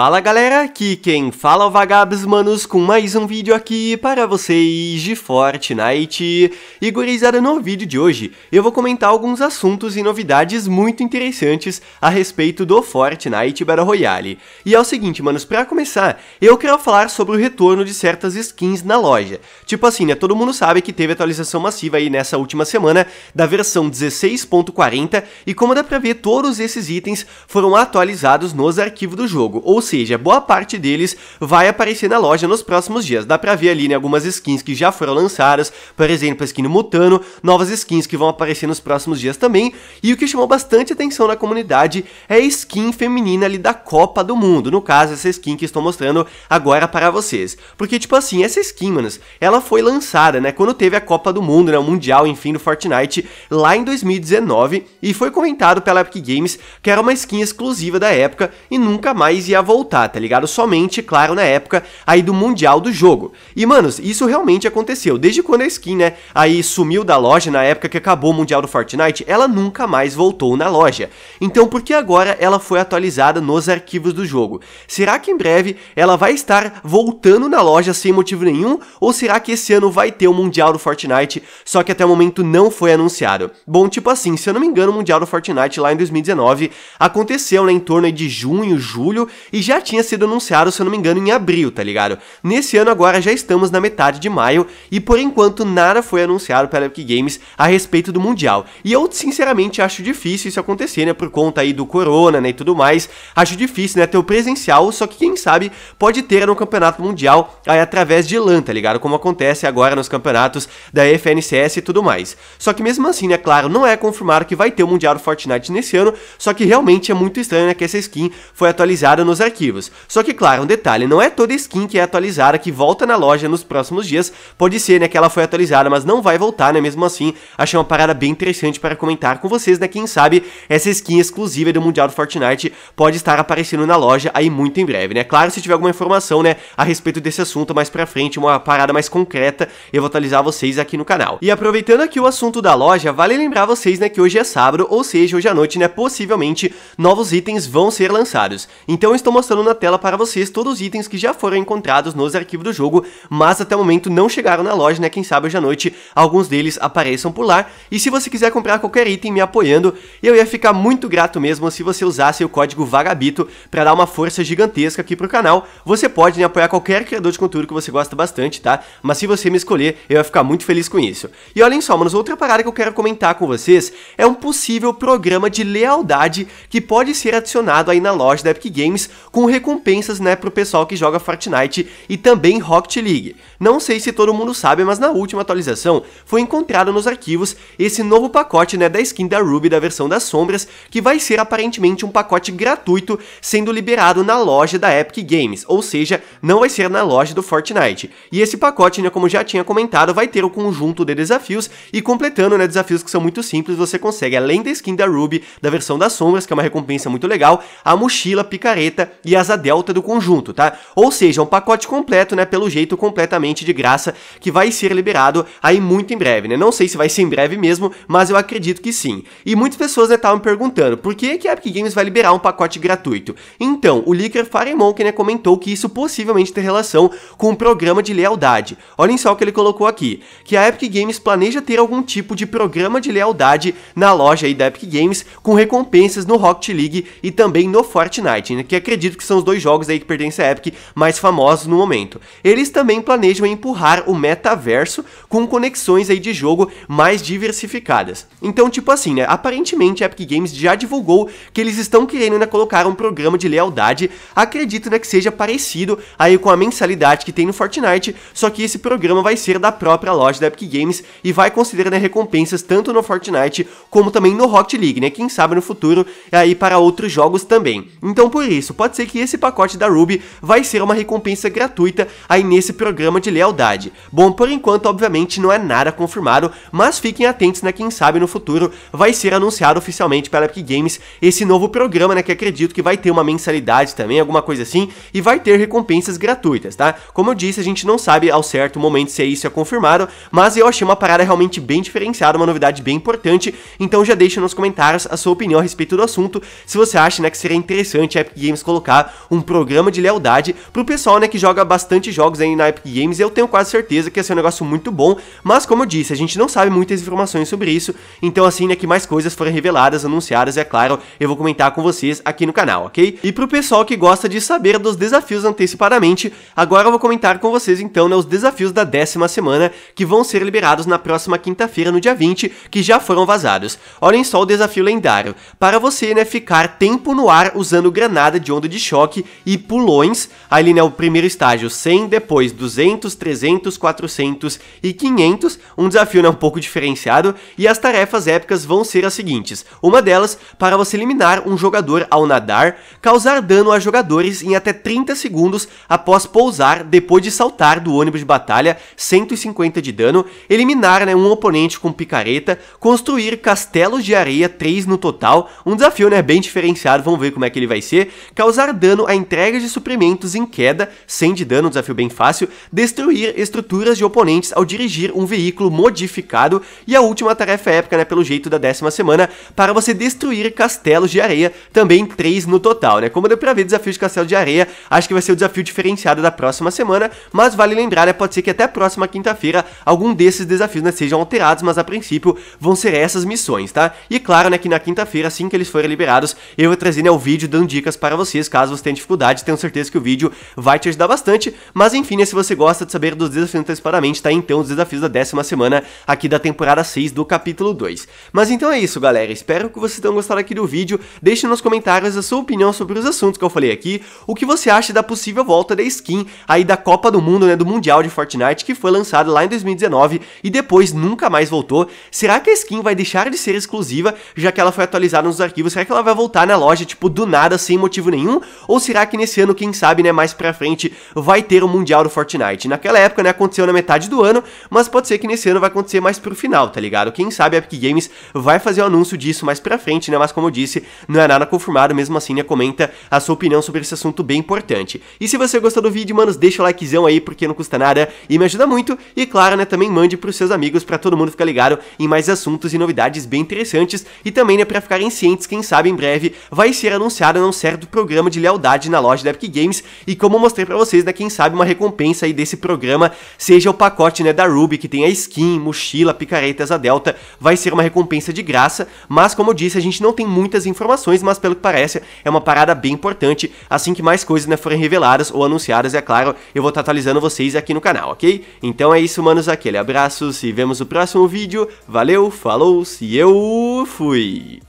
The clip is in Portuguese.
Fala galera, aqui quem fala é o Vagabs Manos com mais um vídeo aqui para vocês de Fortnite. E gurizada, no vídeo de hoje eu vou comentar alguns assuntos e novidades muito interessantes a respeito do Fortnite Battle Royale. E é o seguinte, manos, para começar, eu quero falar sobre o retorno de certas skins na loja. Tipo assim, né, todo mundo sabe que teve atualização massiva aí nessa última semana da versão 16.40 e como dá pra ver, todos esses itens foram atualizados nos arquivos do jogo, ou seja, boa parte deles vai aparecer na loja nos próximos dias. Dá pra ver ali né, algumas skins que já foram lançadas, por exemplo, a skin do Mutano, novas skins que vão aparecer nos próximos dias também. E o que chamou bastante atenção na comunidade é a skin feminina ali da Copa do Mundo, no caso, essa skin que estou mostrando agora para vocês. Porque, tipo assim, essa skin, manos, ela foi lançada, né, quando teve a Copa do Mundo, né, o Mundial, enfim, do Fortnite, lá em 2019, e foi comentado pela Epic Games que era uma skin exclusiva da época e nunca mais ia voltar voltar, tá ligado? Somente, claro, na época aí do mundial do jogo. E, manos, isso realmente aconteceu. Desde quando a skin, né, aí sumiu da loja na época que acabou o mundial do Fortnite, ela nunca mais voltou na loja. Então, por que agora ela foi atualizada nos arquivos do jogo? Será que em breve ela vai estar voltando na loja sem motivo nenhum? Ou será que esse ano vai ter o mundial do Fortnite, só que até o momento não foi anunciado? Bom, tipo assim, se eu não me engano, o mundial do Fortnite lá em 2019 aconteceu, né, em torno de junho, julho, e e já tinha sido anunciado, se eu não me engano, em abril, tá ligado? Nesse ano agora já estamos na metade de maio e por enquanto nada foi anunciado pela Epic Games a respeito do Mundial. E eu sinceramente acho difícil isso acontecer, né, por conta aí do Corona, né, e tudo mais. Acho difícil, né, ter o presencial, só que quem sabe pode ter no Campeonato Mundial aí através de LAN, tá ligado? Como acontece agora nos campeonatos da FNCS e tudo mais. Só que mesmo assim, né, claro, não é confirmado que vai ter o Mundial do Fortnite nesse ano, só que realmente é muito estranho, né, que essa skin foi atualizada nos arquivos. Só que, claro, um detalhe, não é toda skin que é atualizada, que volta na loja nos próximos dias, pode ser, né, que ela foi atualizada, mas não vai voltar, né, mesmo assim, achei uma parada bem interessante para comentar com vocês, né, quem sabe essa skin exclusiva do Mundial do Fortnite pode estar aparecendo na loja aí muito em breve, né, claro, se tiver alguma informação, né, a respeito desse assunto mais pra frente, uma parada mais concreta, eu vou atualizar vocês aqui no canal. E aproveitando aqui o assunto da loja, vale lembrar vocês, né, que hoje é sábado, ou seja, hoje à noite, né, possivelmente novos itens vão ser lançados. Então estou mostrando na tela para vocês todos os itens que já foram encontrados nos arquivos do jogo, mas até o momento não chegaram na loja, né? Quem sabe hoje à noite alguns deles apareçam por lá. E se você quiser comprar qualquer item me apoiando, eu ia ficar muito grato mesmo se você usasse o código VAGABITO para dar uma força gigantesca aqui pro canal. Você pode né, apoiar qualquer criador de conteúdo que você gosta bastante, tá? Mas se você me escolher, eu ia ficar muito feliz com isso. E olhem só, manos, outra parada que eu quero comentar com vocês é um possível programa de lealdade que pode ser adicionado aí na loja da Epic Games com recompensas né, para o pessoal que joga Fortnite e também Rocket League. Não sei se todo mundo sabe, mas na última atualização foi encontrado nos arquivos esse novo pacote né, da skin da Ruby da versão das sombras, que vai ser aparentemente um pacote gratuito sendo liberado na loja da Epic Games, ou seja, não vai ser na loja do Fortnite. E esse pacote, né, como já tinha comentado, vai ter o um conjunto de desafios e completando né, desafios que são muito simples, você consegue, além da skin da Ruby, da versão das sombras, que é uma recompensa muito legal, a mochila, picareta e asa delta do conjunto, tá? Ou seja, um pacote completo, né, pelo jeito completamente de graça, que vai ser liberado aí muito em breve, né? Não sei se vai ser em breve mesmo, mas eu acredito que sim. E muitas pessoas né, estavam né, me perguntando, por que que a Epic Games vai liberar um pacote gratuito? Então, o leaker Firemonkey, né, comentou que isso possivelmente tem relação com um programa de lealdade. Olhem só o que ele colocou aqui, que a Epic Games planeja ter algum tipo de programa de lealdade na loja aí da Epic Games, com recompensas no Rocket League e também no Fortnite, né, que acredito acredito que são os dois jogos aí que pertencem à Epic mais famosos no momento. Eles também planejam empurrar o metaverso com conexões aí de jogo mais diversificadas. Então, tipo assim, né, aparentemente a Epic Games já divulgou que eles estão querendo ainda colocar um programa de lealdade, acredito né, que seja parecido aí com a mensalidade que tem no Fortnite, só que esse programa vai ser da própria loja da Epic Games e vai considerar né, recompensas tanto no Fortnite como também no Rocket League, né, quem sabe no futuro aí para outros jogos também. Então, por isso, pode ser que esse pacote da Ruby vai ser uma recompensa gratuita aí nesse programa de lealdade. Bom, por enquanto, obviamente, não é nada confirmado, mas fiquem atentos, né, quem sabe no futuro vai ser anunciado oficialmente pela Epic Games esse novo programa, né, que acredito que vai ter uma mensalidade também, alguma coisa assim, e vai ter recompensas gratuitas, tá? Como eu disse, a gente não sabe ao certo momento se isso é confirmado, mas eu achei uma parada realmente bem diferenciada, uma novidade bem importante, então já deixa nos comentários a sua opinião a respeito do assunto, se você acha, né, que seria interessante a Epic Games colocar colocar um programa de lealdade pro pessoal, né, que joga bastante jogos aí na Epic Games. Eu tenho quase certeza que ia ser um negócio muito bom, mas como eu disse, a gente não sabe muitas informações sobre isso. Então, assim, né, que mais coisas forem reveladas, anunciadas, é claro, eu vou comentar com vocês aqui no canal, ok? E pro pessoal que gosta de saber dos desafios antecipadamente, agora eu vou comentar com vocês, então, né, os desafios da décima semana que vão ser liberados na próxima quinta-feira, no dia 20, que já foram vazados. Olhem só o desafio lendário. Para você, né, ficar tempo no ar usando granada de onda de de choque e pulões ali né, o primeiro estágio 100, depois 200, 300, 400 e 500, um desafio né, um pouco diferenciado e as tarefas épicas vão ser as seguintes, uma delas para você eliminar um jogador ao nadar, causar dano a jogadores em até 30 segundos após pousar depois de saltar do ônibus de batalha, 150 de dano, eliminar né, um oponente com picareta, construir castelos de areia, 3 no total, um desafio né, bem diferenciado, vamos ver como é que ele vai ser, causar causar dano a entrega de suprimentos em queda, 100 de dano, desafio bem fácil, destruir estruturas de oponentes ao dirigir um veículo modificado, e a última tarefa épica, né, pelo jeito da décima semana, para você destruir castelos de areia, também 3 no total, né? Como deu pra ver, desafio de castelo de areia, acho que vai ser o desafio diferenciado da próxima semana, mas vale lembrar, né, pode ser que até a próxima quinta-feira algum desses desafios né, sejam alterados, mas a princípio vão ser essas missões, tá? E claro, né, que na quinta-feira, assim que eles forem liberados, eu vou trazer né, o vídeo dando dicas para vocês, caso você tenha dificuldade, tenho certeza que o vídeo vai te ajudar bastante. Mas enfim, né, se você gosta de saber dos desafios antecipadamente, tá então os desafios da décima semana aqui da temporada 6 do capítulo 2. Mas então é isso, galera. Espero que vocês tenham gostado aqui do vídeo. Deixe nos comentários a sua opinião sobre os assuntos que eu falei aqui, o que você acha da possível volta da skin aí da Copa do Mundo, né, do Mundial de Fortnite, que foi lançado lá em 2019 e depois nunca mais voltou. Será que a skin vai deixar de ser exclusiva, já que ela foi atualizada nos arquivos? Será que ela vai voltar na loja, tipo, do nada, sem motivo nenhum? Ou será que nesse ano, quem sabe, né, mais pra frente, vai ter o Mundial do Fortnite? Naquela época, né, aconteceu na metade do ano, mas pode ser que nesse ano vai acontecer mais pro final, tá ligado? Quem sabe a Epic Games vai fazer o um anúncio disso mais pra frente, né? Mas como eu disse, não é nada confirmado, mesmo assim, né, comenta a sua opinião sobre esse assunto bem importante. E se você gostou do vídeo, manos, deixa o likezão aí, porque não custa nada e me ajuda muito. E claro, né, também mande pros seus amigos para todo mundo ficar ligado em mais assuntos e novidades bem interessantes e também, né, pra ficarem cientes, quem sabe em breve vai ser anunciado, um certo, programa de de lealdade na loja da Epic Games e como eu mostrei para vocês, né, quem sabe uma recompensa aí desse programa seja o pacote, né, da Ruby que tem a skin, mochila, picaretas a Delta, vai ser uma recompensa de graça, mas como eu disse, a gente não tem muitas informações, mas pelo que parece é uma parada bem importante, assim que mais coisas né, forem reveladas ou anunciadas, é claro, eu vou estar atualizando vocês aqui no canal, ok? Então é isso, manos, aquele abraço, se vemos no próximo vídeo, valeu, falou, se eu fui!